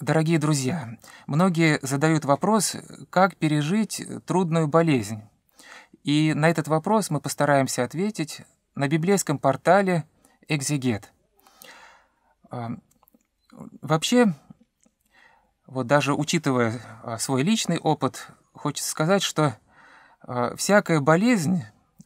Дорогие друзья, многие задают вопрос, как пережить трудную болезнь. И на этот вопрос мы постараемся ответить на библейском портале «Экзегет». А, вообще, вот даже учитывая а, свой личный опыт, хочется сказать, что а, всякая болезнь,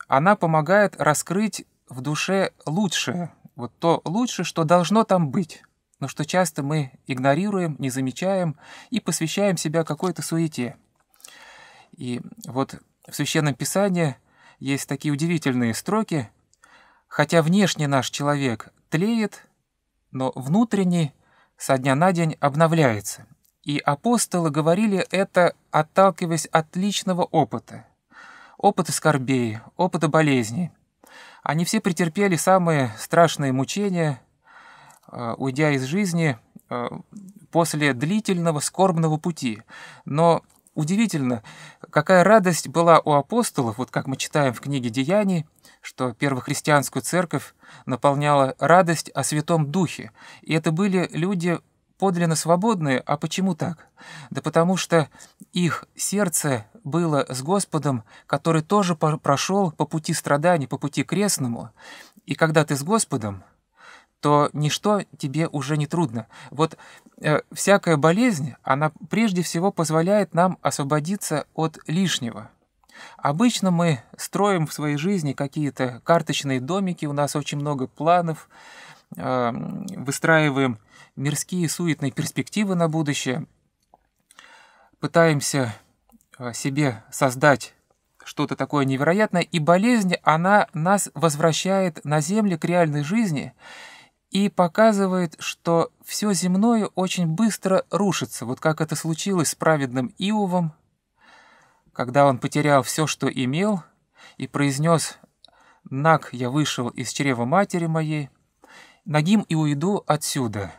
она помогает раскрыть в душе лучшее, вот то лучшее, что должно там быть но что часто мы игнорируем, не замечаем и посвящаем себя какой-то суете. И вот в Священном Писании есть такие удивительные строки, хотя внешне наш человек тлеет, но внутренний со дня на день обновляется. И апостолы говорили это, отталкиваясь от личного опыта, опыта скорбей, опыта болезней. Они все претерпели самые страшные мучения, Э, уйдя из жизни э, после длительного скорбного пути. Но удивительно, какая радость была у апостолов, вот как мы читаем в книге «Деяний», что первохристианскую церковь наполняла радость о Святом Духе. И это были люди подлинно свободные. А почему так? Да потому что их сердце было с Господом, который тоже прошел по пути страданий, по пути крестному. И когда ты с Господом, то ничто тебе уже не трудно. Вот э, всякая болезнь, она прежде всего позволяет нам освободиться от лишнего. Обычно мы строим в своей жизни какие-то карточные домики, у нас очень много планов, э, выстраиваем мирские суетные перспективы на будущее, пытаемся э, себе создать что-то такое невероятное, и болезнь, она нас возвращает на землю к реальной жизни, и показывает, что все земное очень быстро рушится, вот как это случилось с праведным Иовом, когда он потерял все, что имел, и произнес «Наг я вышел из чрева матери моей, нагим и уйду отсюда».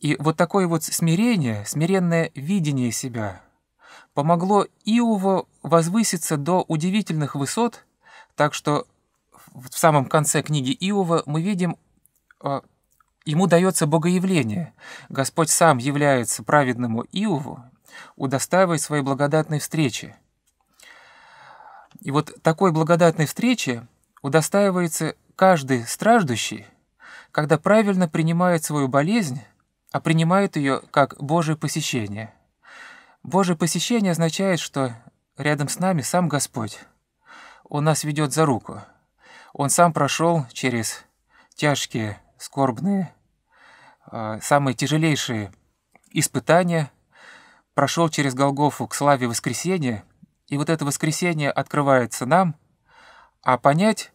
И вот такое вот смирение, смиренное видение себя помогло Иову возвыситься до удивительных высот, так что в самом конце книги Иова мы видим а, ему дается богоявление. Господь сам является праведному Иову, удостаивая своей благодатной встречи. И вот такой благодатной встречи удостаивается каждый страждущий, когда правильно принимает свою болезнь, а принимает ее как Божие посещение. Божие посещение означает, что рядом с нами сам Господь. Он нас ведет за руку. Он сам прошел через тяжкие скорбные, э, самые тяжелейшие испытания, прошел через Голгофу к славе воскресения, и вот это воскресение открывается нам, а понять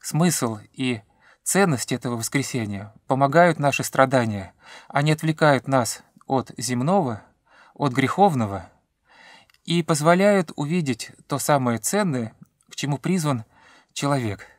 смысл и ценность этого воскресения помогают наши страдания, они отвлекают нас от земного, от греховного и позволяют увидеть то самое ценное, к чему призван человек –